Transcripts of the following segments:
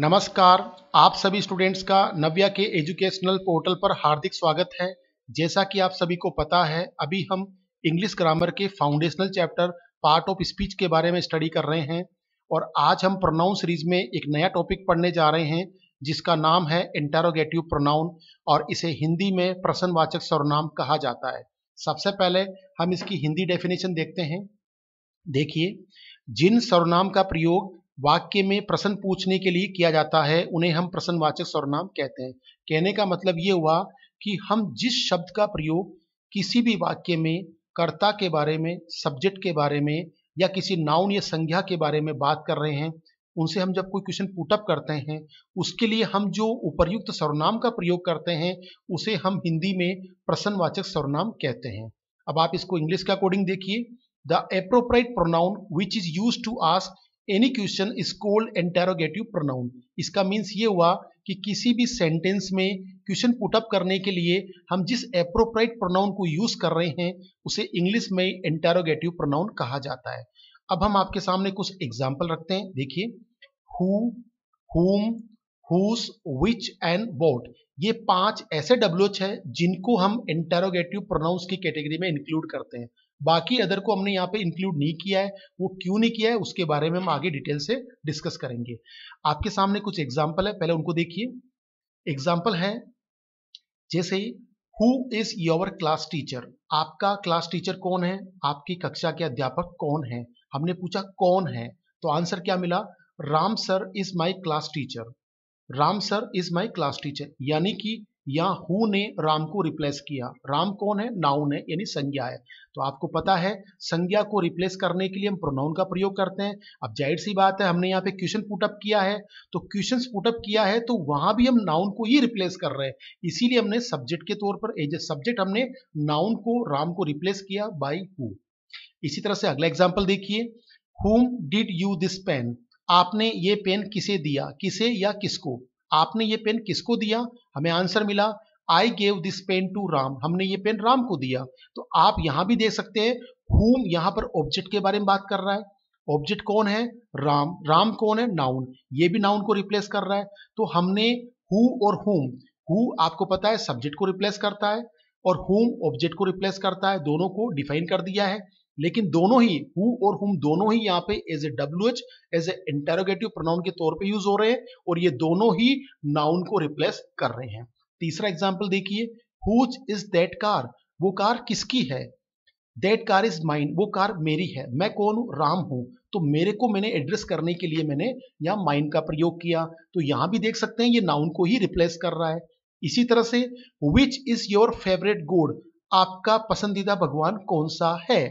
नमस्कार आप सभी स्टूडेंट्स का नव्या के एजुकेशनल पोर्टल पर हार्दिक स्वागत है जैसा कि आप सभी को पता है अभी हम इंग्लिश ग्रामर के foundational chapter part of speech के बारे में स्टडी कर रहे हैं और आज हम प्रोनाउन सीरीज में एक नया टॉपिक पढ़ने जा रहे हैं जिसका नाम है इंटेरोगेटिव प्रोनाउन और इसे हिंदी में प्रसन्नवाचक सर्वनाम कहा जाता है सबसे पहले हम इसकी हिंदी डेफिनेशन देखते हैं देखिए जिन सर्वनाम का प्रयोग वाक्य में प्रश्न पूछने के लिए किया जाता है उन्हें हम प्रश्नवाचक सर्वनाम कहते हैं कहने का मतलब ये हुआ कि हम जिस शब्द का प्रयोग किसी भी वाक्य में कर्ता के बारे में सब्जेक्ट के बारे में या किसी नाउन या संज्ञा के बारे में बात कर रहे हैं उनसे हम जब कोई क्वेश्चन पुटअप करते हैं उसके लिए हम जो उपर्युक्त सर्वनाम का प्रयोग करते हैं उसे हम हिंदी में प्रसन्नवाचक सर्वनाम कहते हैं अब आप इसको इंग्लिश का अकॉर्डिंग देखिए the appropriate pronoun which is use to ask any question is cold interrogative pronoun इसका मीन्स ये हुआ कि किसी भी सेंटेंस में क्वेश्चन पुटअप करने के लिए हम जिस अप्रोप्राइट प्रोनाउन को यूज कर रहे हैं उसे इंग्लिश में एंटेरोगेटिव प्रोनाउन कहा जाता है अब हम आपके सामने कुछ एग्जाम्पल रखते हैं देखिए हु हुम हुस विच एंड वोट ये पांच ऐसे डब्ल्यूच है जिनको हम इंटेरोगेटिव प्रोनाउंस की कैटेगरी में इंक्लूड करते हैं बाकी अदर को हमने यहाँ पे इंक्लूड नहीं किया है वो क्यों नहीं किया है उसके बारे में हम आगे डिटेल से डिस्कस करेंगे आपके सामने कुछ एग्जाम्पल है पहले उनको देखिए एग्जाम्पल है जैसे who is your class teacher आपका क्लास टीचर कौन है आपकी कक्षा के अध्यापक कौन है हमने पूछा कौन है तो आंसर क्या मिला Ram sir is my class teacher Ram sir is my class teacher यानी कि या हु ने राम को रिप्लेस किया राम कौन है नाउन है यानी संज्ञा है तो आपको पता है संज्ञा को रिप्लेस करने के लिए हम प्रोनाउन का प्रयोग करते हैं अब जाहिर सी बात है हमने यहाँ पे क्वेश्चन पुटअप किया है तो क्वेश्चन पुटअप किया है तो वहां भी हम नाउन को ही रिप्लेस कर रहे हैं इसीलिए हमने सब्जेक्ट के तौर पर एज ए सब्जेक्ट हमने नाउन को राम को रिप्लेस किया बाई हु इसी तरह से अगला एग्जाम्पल देखिए हुम डिड यू दिस पेन आपने ये पेन किसे दिया किसे या किसको आपने ये पेन किसको दिया हमें आंसर मिला I gave this pen to Ram हमने ये पेन राम को दिया तो आप यहां भी देख सकते हैं हुम यहां पर ऑब्जेक्ट के बारे में बात कर रहा है ऑब्जेक्ट कौन है राम राम कौन है नाउन ये भी नाउन को रिप्लेस कर रहा है तो हमने हु और हुम हु आपको पता है सब्जेक्ट को रिप्लेस करता है और होम ऑब्जेक्ट को रिप्लेस करता है दोनों को डिफाइन कर दिया है लेकिन दोनों ही हु और हुम दोनों ही यहाँ पे as a W H as a interrogative pronoun के तौर पे यूज हो रहे हैं और ये दोनों ही नाउन को रिप्लेस कर रहे हैं तीसरा एग्जाम्पल देखिए हुज इज दैट कार वो कार किसकी है दैट कार इज माइन वो कार मेरी है मैं कौन हूं राम हूं तो मेरे को मैंने एड्रेस करने के लिए मैंने यहाँ माइन का प्रयोग किया तो यहां भी देख सकते हैं ये नाउन को ही रिप्लेस कर रहा है इसी तरह से विच इज योर फेवरेट गोड आपका पसंदीदा भगवान कौन सा है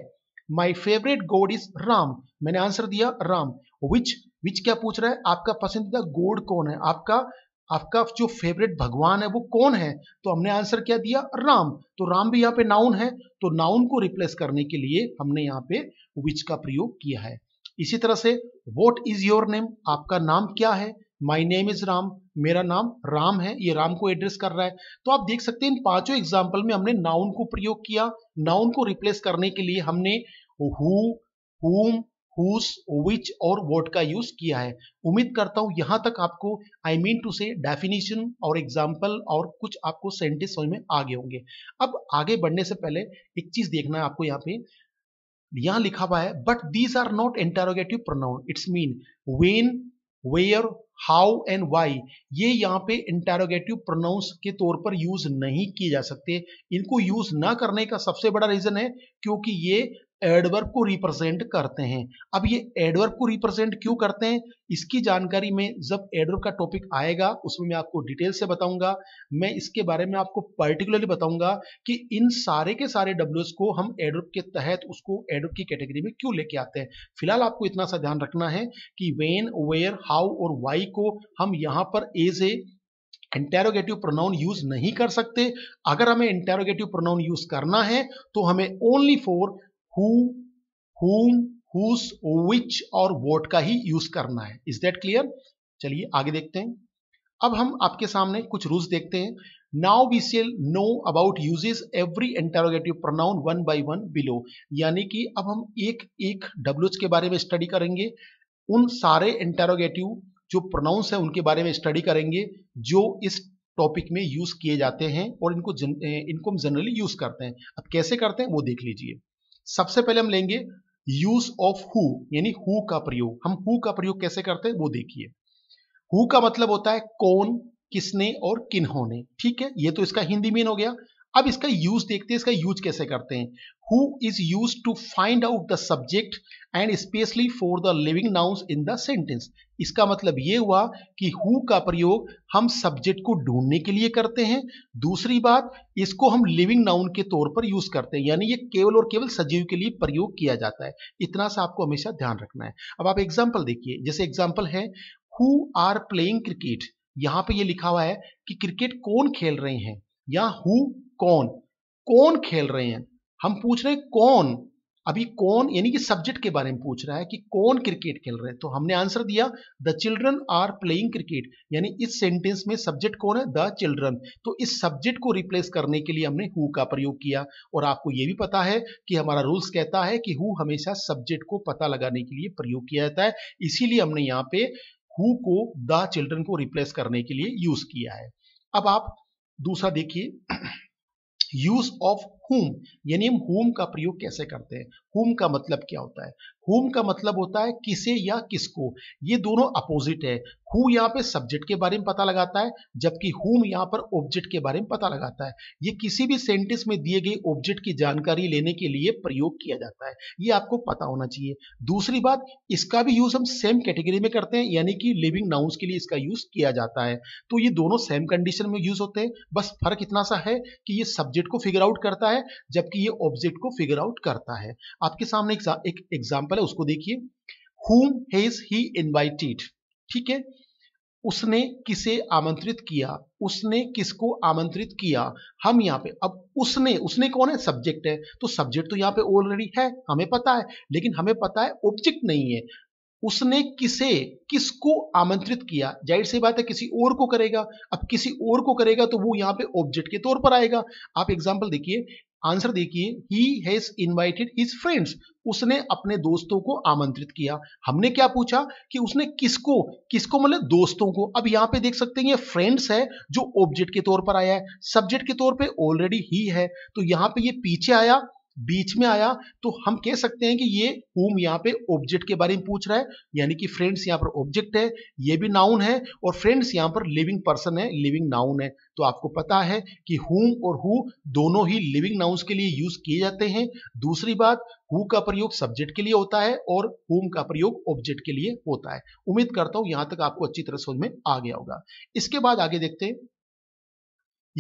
my favourite god is Ram मैंने आंसर दिया राम विच विच क्या पूछ रहा है आपका पसंदीदा गोड कौन है आपका आपका जो फेवरेट भगवान है वो कौन है तो हमने आंसर क्या दिया राम तो राम भी यहाँ पे नाउन है तो नाउन को रिप्लेस करने के लिए हमने यहाँ पे विच का प्रयोग किया है इसी तरह से वॉट इज योर नेम आपका नाम क्या है माई नेम इज राम मेरा नाम राम है ये राम को एड्रेस कर रहा है तो आप देख सकते हैं इन पांचों एग्जाम्पल में हमने नाउन को प्रयोग किया नाउन को रिप्लेस करने के लिए हमने हु तो whom, whose, which और what का यूज किया है उम्मीद करता हूं यहां तक आपको I mean to say definition और एग्जाम्पल और कुछ आपको सेंटेंस समझ में आगे होंगे अब आगे बढ़ने से पहले एक चीज देखना है आपको यहाँ पे यहां लिखा हुआ है but these are not interrogative pronoun it's mean when where how and why ये यहाँ पे इंटेरोगेटिव प्रोनाउंस के तौर पर यूज नहीं किए जा सकते इनको यूज ना करने का सबसे बड़ा रीजन है क्योंकि ये एडवर्ब को रिप्रेजेंट करते हैं अब ये एडवर्ब को रिप्रेजेंट क्यों करते हैं इसकी जानकारी में जब एडवर्ब का टॉपिक आएगा उसमें मैं आपको डिटेल से बताऊंगा मैं इसके बारे में आपको पर्टिकुलरली बताऊंगा कि इन सारे के सारे डब्ल्यू को हम एडवर्ब के तहत उसको एडवर्ब की कैटेगरी में क्यों लेके आते हैं फिलहाल आपको इतना सा ध्यान रखना है कि वेन वेयर हाउ और वाई को हम यहाँ पर as a interrogative pronoun use नहीं कर सकते अगर हमें इंटेरोगेटिव प्रोनाउन यूज करना है तो हमें ओनली फॉर हु हुम हुस विच और वोट का ही यूज करना है इज दैट क्लियर चलिए आगे देखते हैं अब हम आपके सामने कुछ रूल्स देखते हैं now we shall know about uses every interrogative pronoun one by one below यानी कि अब हम एक एक डब्ल्यूच के बारे में स्टडी करेंगे उन सारे इंटरोगेटिव जो प्रोनाउंस हैं उनके बारे में स्टडी करेंगे जो इस टॉपिक में यूज किए जाते हैं और इनको जन, इनको हम जनरली यूज करते हैं अब कैसे करते हैं वो देख लीजिए सबसे पहले हम लेंगे यूज ऑफ हु यानी हु का प्रयोग हम हु का प्रयोग कैसे करते हैं वो देखिए हु का मतलब होता है कौन किसने और किन्होंने ठीक है ये तो इसका हिंदी मीन हो गया अब इसका यूज देखते हैं इसका यूज कैसे करते हैं who is use to find out the subject and specially for the living nouns in the sentence इसका मतलब ये हुआ कि हु का प्रयोग हम सब्जेक्ट को ढूंढने के लिए करते हैं दूसरी बात इसको हम लिविंग नाउन के तौर पर यूज करते हैं यानी ये केवल और केवल सजीव के लिए प्रयोग किया जाता है इतना सा आपको हमेशा ध्यान रखना है अब आप एग्जाम्पल देखिए जैसे एग्जाम्पल है हु आर प्लेइंग क्रिकेट यहाँ पे ये लिखा हुआ है कि क्रिकेट कौन खेल रहे हैं या हु कौन कौन खेल रहे हैं हम पूछ रहे हैं कौन अभी कौन यानी कि सब्जेक्ट के बारे में पूछ रहा है कि कौन क्रिकेट खेल रहे हैं तो हमने आंसर दिया the children are playing cricket यानी इस सेंटेंस में सब्जेक्ट कौन है द चिल्ड्रन तो इस सब्जेक्ट को रिप्लेस करने के लिए हमने हु का प्रयोग किया और आपको यह भी पता है कि हमारा रूल्स कहता है कि हु हमेशा सब्जेक्ट को पता लगाने के लिए प्रयोग किया जाता है इसीलिए हमने यहाँ पे हु को द चिल्ड्रन को रिप्लेस करने के लिए यूज किया है अब आप दूसरा देखिए use of हुम यानी हम हुम का प्रयोग कैसे करते हैं हुम का मतलब क्या होता है हुम का मतलब होता है किसे या किसको ये दोनों अपोजिट है हु यहाँ पे सब्जेक्ट के बारे में पता लगाता है जबकि हुम यहाँ पर ऑब्जेक्ट के बारे में पता लगाता है ये किसी भी सेंटेंस में दिए गए ऑब्जेक्ट की जानकारी लेने के लिए प्रयोग किया जाता है ये आपको पता होना चाहिए दूसरी बात इसका भी यूज हम सेम कैटेगरी में करते हैं यानी कि लिविंग नाउंस के लिए इसका यूज किया जाता है तो ये दोनों सेम कंडीशन में यूज होते हैं बस फर्क इतना सा है कि ये सब्जेक्ट को फिगर आउट करता है है जबकि ये ऑब्जेक्ट को फिगर आउट करता है आपके सामने एक एग्जाम्पल है उसको देखिए हुम हेज ही इन्वाइटेड ठीक है उसने किसे आमंत्रित किया उसने किसको आमंत्रित किया हम यहाँ पे अब उसने उसने कौन है सब्जेक्ट है तो सब्जेक्ट तो यहाँ पे ऑलरेडी है हमें पता है लेकिन हमें पता है ऑब्जेक्ट नहीं है उसने किसे किसको आमंत्रित किया जाहिर सी बात है किसी और को करेगा अब किसी और को करेगा तो वो यहाँ पे ऑब्जेक्ट के तौर पर आएगा आप एग्जाम्पल देखिए आंसर देखिए he has invited his friends उसने अपने दोस्तों को आमंत्रित किया हमने क्या पूछा कि उसने किसको किसको मतलब दोस्तों को अब यहां पे देख सकते हैं ये फ्रेंड्स है जो ऑब्जेक्ट के तौर पर आया है सब्जेक्ट के तौर पे ऑलरेडी ही है तो यहां पे ये पीछे आया बीच में आया तो हम कह सकते हैं कि ये हुम यहाँ पे ऑब्जेक्ट के बारे में पूछ रहा है यानी कि फ्रेंड्स यहाँ पर ऑब्जेक्ट है ये भी नाउन है और फ्रेंड्स यहाँ पर लिविंग पर्सन है लिविंग नाउन है तो आपको पता है कि हुम और हु दोनों ही लिविंग नाउन्स के लिए यूज किए जाते हैं दूसरी बात हु का प्रयोग सब्जेक्ट के लिए होता है और हुम का प्रयोग ऑब्जेक्ट के लिए होता है उम्मीद करता हूं यहां तक आपको अच्छी तरह समझ में आ गया होगा इसके बाद आगे देखते हैं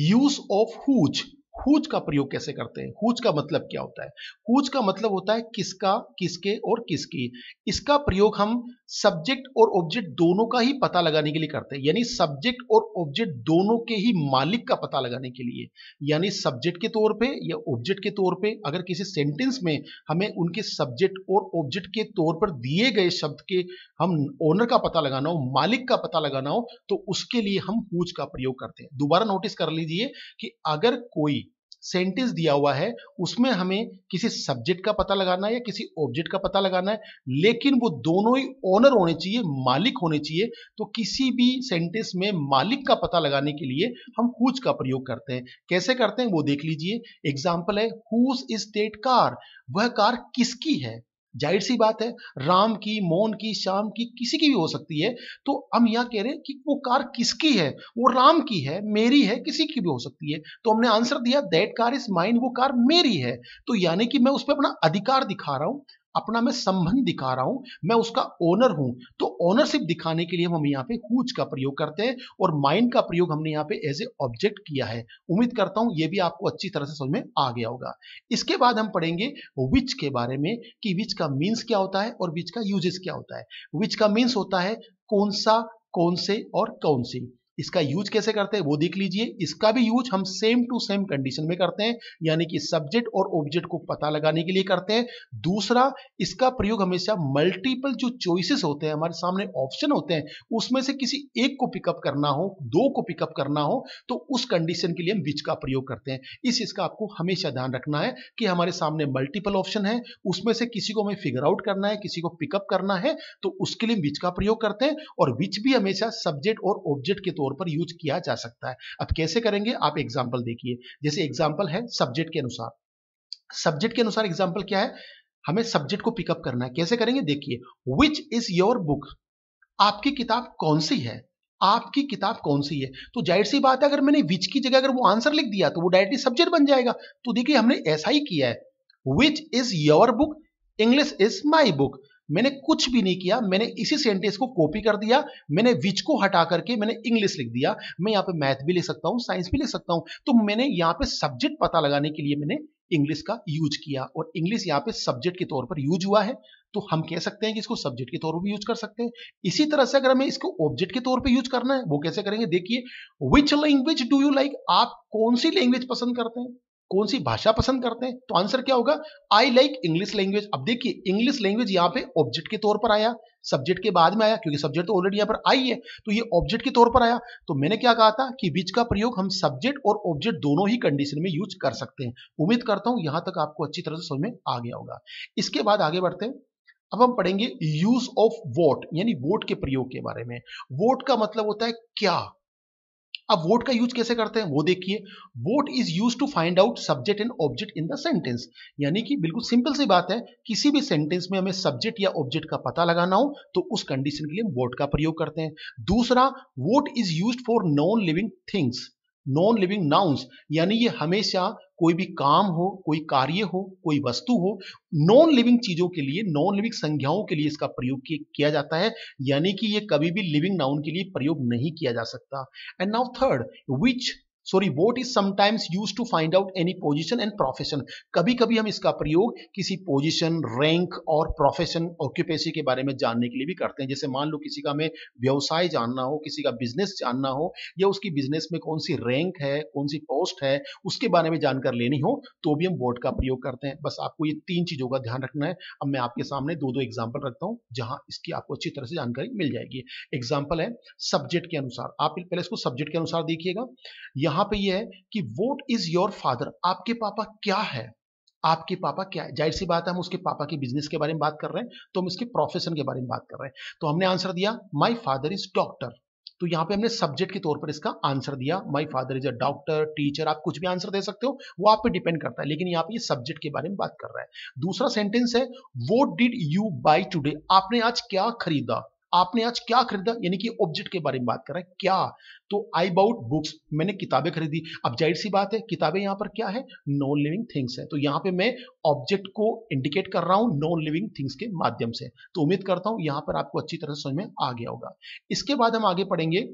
यूज ऑफ हुच खूज का प्रयोग कैसे करते हैं खूज का मतलब क्या होता है हूज का मतलब होता है किसका किसके और किसकी इसका प्रयोग हम सब्जेक्ट और ऑब्जेक्ट दोनों का ही पता लगाने के लिए करते हैं यानी सब्जेक्ट और ऑब्जेक्ट दोनों के ही मालिक का पता लगाने के लिए यानी सब्जेक्ट के तौर पे या ऑब्जेक्ट के तौर पे अगर किसी सेंटेंस में हमें उनके सब्जेक्ट और ऑब्जेक्ट के तौर पर दिए गए शब्द के हम ओनर का पता लगाना हो मालिक का पता लगाना हो तो उसके लिए हम हूज का प्रयोग करते हैं दोबारा नोटिस कर लीजिए कि अगर कोई सेंटेंस दिया हुआ है उसमें हमें किसी सब्जेक्ट का पता लगाना है या किसी ऑब्जेक्ट का पता लगाना है लेकिन वो दोनों ही ओनर होने चाहिए मालिक होने चाहिए तो किसी भी सेंटेंस में मालिक का पता लगाने के लिए हम हुज का प्रयोग करते हैं कैसे करते हैं वो देख लीजिए एग्जाम्पल है हुज इज स्टेट कार वह कार किसकी है जाहिर सी बात है राम की मोहन की श्याम की किसी की भी हो सकती है तो हम यहाँ कह रहे हैं कि वो कार किसकी है वो राम की है मेरी है किसी की भी हो सकती है तो हमने आंसर दिया दैट कार इज माइन वो कार मेरी है तो यानी कि मैं उस पर अपना अधिकार दिखा रहा हूँ अपना मैं संबंध दिखा रहा हूं मैं उसका ओनर हूं तो ओनरशिप दिखाने के लिए हम यहाँ पे हुज का प्रयोग करते हैं और माइंड का प्रयोग हमने यहाँ पे एज ए ऑब्जेक्ट किया है उम्मीद करता हूं ये भी आपको अच्छी तरह से समझ में आ गया होगा इसके बाद हम पढ़ेंगे विच के बारे में कि विच का मीन्स क्या होता है और विच का यूजेस क्या होता है विच का मीन्स होता है कौन सा कौन से और कौन सी इसका यूज कैसे करते हैं वो देख लीजिए इसका भी यूज हम सेम टू सेम कंडीशन में करते हैं यानी कि सब्जेक्ट और ऑब्जेक्ट को पता लगाने के लिए करते हैं दूसरा इसका प्रयोग हमेशा मल्टीपल जो चॉइसेस होते हैं हमारे सामने ऑप्शन होते हैं उसमें से किसी एक को पिकअप करना हो दो को पिकअप करना हो तो उस कंडीशन के लिए हम विच का प्रयोग करते हैं इस इसका आपको हमेशा ध्यान रखना है कि हमारे सामने मल्टीपल ऑप्शन है उसमें से किसी को हमें फिगर आउट करना है किसी को पिकअप करना है तो उसके लिए विच का प्रयोग करते हैं और विच भी हमेशा सब्जेक्ट और ऑब्जेक्ट के तौर तौर पर यूज किया जा सकता है अब कैसे करेंगे आप एग्जाम्पल देखिए जैसे एग्जाम्पल है सब्जेक्ट के अनुसार सब्जेक्ट के अनुसार एग्जाम्पल क्या है हमें सब्जेक्ट को पिकअप करना है कैसे करेंगे देखिए विच इज योर बुक आपकी किताब कौन सी है आपकी किताब कौन सी है तो जाहिर सी बात है अगर मैंने विच की जगह अगर वो आंसर लिख दिया तो वो डायरेक्टली सब्जेक्ट बन जाएगा तो देखिए हमने ऐसा ही किया है which is your book English is my book मैंने कुछ भी नहीं किया मैंने इसी सेंटेंस को कॉपी कर दिया मैंने विच को हटा करके मैंने इंग्लिश लिख दिया मैं यहाँ पे मैथ भी ले सकता हूँ साइंस भी ले सकता हूँ तो मैंने यहाँ पे सब्जेक्ट पता लगाने के लिए मैंने इंग्लिश का यूज किया और इंग्लिश यहाँ पे सब्जेक्ट के तौर पर यूज हुआ है तो हम कह सकते हैं कि इसको सब्जेक्ट के तौर पर भी यूज कर सकते हैं इसी तरह से अगर हमें इसको ऑब्जेक्ट के तौर पर यूज करना है वो कैसे करेंगे देखिए which language do you like आप कौन सी लैंग्वेज पसंद करते हैं कौन सी भाषा पसंद करते हैं तो आंसर क्या होगा आई लाइक इंग्लिश लैंग्वेज अब देखिए इंग्लिश लैंग्वेज यहाँ पे ऑब्जेक्ट के तौर पर आया सब्जेक्ट के बाद में आया क्योंकि सब्जेक्ट तो ऑलरेडी यहाँ पर आई है तो ये ऑब्जेक्ट के तौर पर आया तो मैंने क्या कहा था कि बीच का प्रयोग हम सब्जेक्ट और ऑब्जेक्ट दोनों ही कंडीशन में यूज कर सकते हैं उम्मीद करता हूं यहां तक आपको अच्छी तरह से समझ में आ गया होगा इसके बाद आगे बढ़ते हैं अब हम पढ़ेंगे यूज ऑफ वोट यानी वोट के प्रयोग के बारे में वोट का मतलब होता है क्या अब वोट का यूज कैसे करते हैं वो देखिए what is use to find out subject and object in the sentence यानी कि बिल्कुल सिंपल सी बात है किसी भी सेंटेंस में हमें सब्जेक्ट या ऑब्जेक्ट का पता लगाना हो तो उस कंडीशन के लिए वोट का प्रयोग करते हैं दूसरा what is use for non living things non living nouns यानी ये हमेशा कोई भी काम हो कोई कार्य हो कोई वस्तु हो नॉन लिविंग चीजों के लिए नॉन लिविंग संज्ञाओं के लिए इसका प्रयोग किया जाता है यानी कि ये कभी भी लिविंग नाउन के लिए प्रयोग नहीं किया जा सकता and now third which sorry what is sometimes use to find out any position and profession कभी कभी हम इसका प्रयोग किसी पोजिशन रैंक और प्रोफेशन ऑक्यूपेसी के बारे में जानने के लिए भी करते हैं जैसे मान लो किसी का हमें व्यवसाय जानना हो किसी का बिजनेस जानना हो या उसकी बिजनेस में कौन सी रैंक है कौन सी पोस्ट है उसके बारे में जानकर लेनी हो तो भी हम वोट का प्रयोग करते हैं बस आपको ये तीन चीजों का ध्यान रखना है अब मैं आपके सामने दो दो एग्जाम्पल रखता हूँ जहां इसकी आपको अच्छी तरह से जानकारी मिल जाएगी एग्जाम्पल है सब्जेक्ट के अनुसार आप पहले इसको सब्जेक्ट के अनुसार देखिएगा यहां पे ये है कि वोट इज योर फादर आपके पापा क्या है आपके पापा क्या है जाहिर सी बात है हम उसके पापा की बिजनेस के बारे में बात कर रहे हैं तो हम उसके प्रोफेशन के बारे में बात कर रहे हैं तो हमने आंसर दिया माई फादर इज डॉक्टर तो यहां पे हमने सब्जेक्ट के तौर पर इसका आंसर दिया my father is a doctor teacher आप कुछ भी आंसर दे सकते हो वो आप पे डिपेंड करता है लेकिन यहां पे ये सब्जेक्ट के बारे में बात कर रहा है दूसरा सेंटेंस है वो डिड यू बाई टूडे आपने आज क्या खरीदा आपने आज क्या खरीदा यानी कि ऑब्जेक्ट के बारे में बात कर रहा है क्या तो आई बाउट बुक्स मैंने किताबें खरीदी अब जाहिर सी बात है किताबें यहां पर क्या है नॉन लिविंग थिंग्स है तो यहां पे मैं ऑब्जेक्ट को इंडिकेट कर रहा हूं नॉन लिविंग थिंग्स के माध्यम से तो उम्मीद करता हूं यहां पर आपको अच्छी तरह से समझ में आ गया होगा इसके बाद हम आगे पढ़ेंगे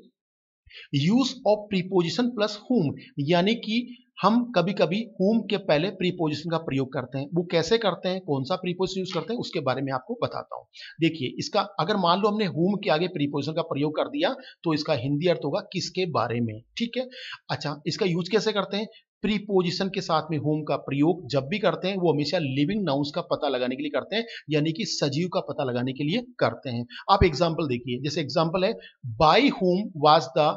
use of preposition plus whom यानी कि हम कभी कभी होम के पहले प्रीपोजिशन का प्रयोग करते हैं वो कैसे करते हैं कौन सा प्रीपोजिशन यूज करते हैं उसके बारे में आपको बताता हूं देखिए इसका अगर मान लो हमने हुम के आगे प्रीपोजिशन का प्रयोग कर दिया तो इसका हिंदी अर्थ होगा किसके बारे में ठीक है अच्छा इसका यूज कैसे करते हैं प्रीपोजिशन के साथ में होम का प्रयोग जब भी करते हैं वो हमेशा लिविंग नाउंस का पता लगाने के लिए करते हैं यानी कि सजीव का पता लगाने के लिए करते हैं आप एग्जाम्पल देखिए जैसे एग्जाम्पल है by whom was the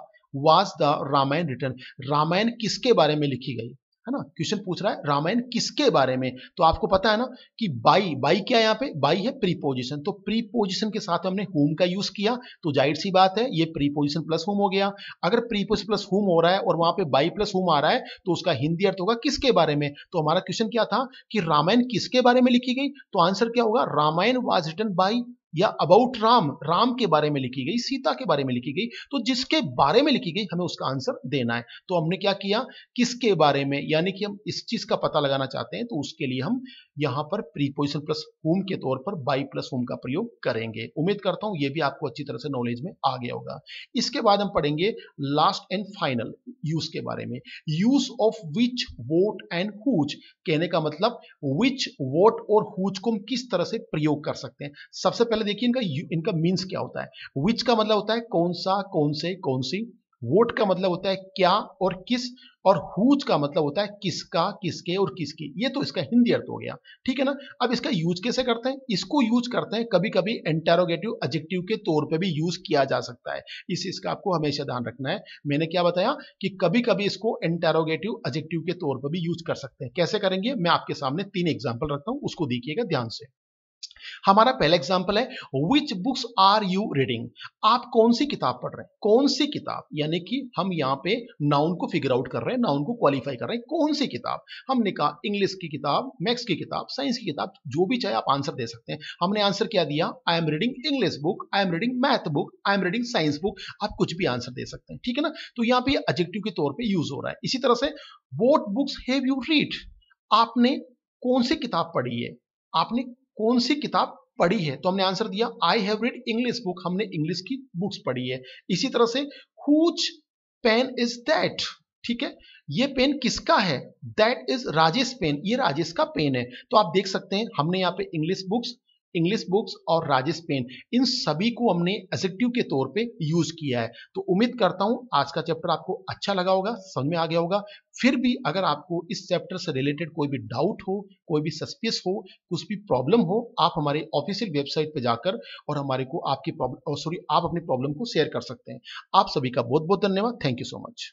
was the Ramayan written Ramayan किसके बारे में लिखी गई है ना क्वेश्चन पूछ रहा है रामायण किसके बारे में तो आपको पता है ना कि बाई बाई क्या यहाँ पे बाई है प्रीपोजिशन तो प्रीपोजिशन के साथ हमने होम का यूज किया तो जाहिर सी बात है ये प्रीपोजिशन प्लस होम हो गया अगर प्रीपोजिशन प्लस होम हो रहा है और वहां पे बाई प्लस होम आ रहा है तो उसका हिंदी अर्थ होगा किसके बारे में तो हमारा क्वेश्चन क्या था कि रामायण किसके बारे में लिखी गई तो आंसर क्या होगा रामायण वॉज रिटन बाई या अबाउट राम राम के बारे में लिखी गई सीता के बारे में लिखी गई तो जिसके बारे में लिखी गई हमें उसका आंसर देना है तो हमने क्या किया किसके बारे में यानी कि हम इस चीज का पता लगाना चाहते हैं तो उसके लिए हम यहां पर प्रीपोजिशन प्लस होम के तौर पर बाई प्लस होम का प्रयोग करेंगे उम्मीद करता हूं यह भी आपको अच्छी तरह से नॉलेज में आ गया होगा इसके बाद हम पढ़ेंगे लास्ट एंड फाइनल यूज के बारे में use of which what and whose कहने का मतलब विच वोट और हुज को हम किस तरह से प्रयोग कर सकते हैं सबसे पहले पहले देखिए इनका इनका मीन्स क्या होता है विच का मतलब होता है कौन सा कौन से कौन सी वोट का मतलब होता है क्या और किस और हुज का मतलब होता है किसका किसके और किसकी ये तो इसका हिंदी अर्थ हो गया ठीक है ना अब इसका यूज कैसे करते हैं इसको यूज करते हैं कभी कभी एंटेरोगेटिव एडजेक्टिव के तौर पे भी यूज किया जा सकता है इस इसका आपको हमेशा ध्यान रखना है मैंने क्या बताया कि कभी कभी इसको एंटेरोगेटिव एडजेक्टिव के तौर पर भी यूज कर सकते हैं कैसे करेंगे मैं आपके सामने तीन एग्जाम्पल रखता हूँ उसको देखिएगा ध्यान से हमारा पहला एग्जाम्पल है which books are you reading आप कौन सी किताब पढ़ रहे हैं कौन सी किताब यानी कि हम यहाँ पे नाउन को फिगर आउट कर रहे हैं नाउन को क्वालिफाई कर रहे हैं कौन सी किताब हमने कहा इंग्लिश की किताब मैथ्स की किताब साइंस की किताब जो भी चाहे आप आंसर दे सकते हैं हमने आंसर क्या दिया I am reading English book I am reading math book I am reading science book आप कुछ भी आंसर दे सकते हैं ठीक है ना तो यहाँ पे एजेक्टिव के तौर पर यूज हो रहा है इसी तरह से what books have you read आपने कौन सी किताब पढ़ी है आपने कौन सी किताब पढ़ी है तो हमने आंसर दिया I have read English book हमने इंग्लिश की बुक्स पढ़ी है इसी तरह से हुच पेन इज दैट ठीक है ये पेन किसका है दैट इज राजेश पेन ये राजेश का पेन है तो आप देख सकते हैं हमने यहाँ पे इंग्लिश बुक्स इंग्लिश बुक्स और राजेश पेन इन सभी को हमने एजेक्टिव के तौर पे यूज किया है तो उम्मीद करता हूं आज का चैप्टर आपको अच्छा लगा होगा समझ में आ गया होगा फिर भी अगर आपको इस चैप्टर से रिलेटेड कोई भी डाउट हो कोई भी सस्पियस हो कुछ भी प्रॉब्लम हो आप हमारे ऑफिशियल वेबसाइट पर जाकर और हमारे को आपकी प्रॉब्लम सॉरी oh, आप अपनी प्रॉब्लम को शेयर कर सकते हैं आप सभी का बहुत बहुत धन्यवाद थैंक यू सो मच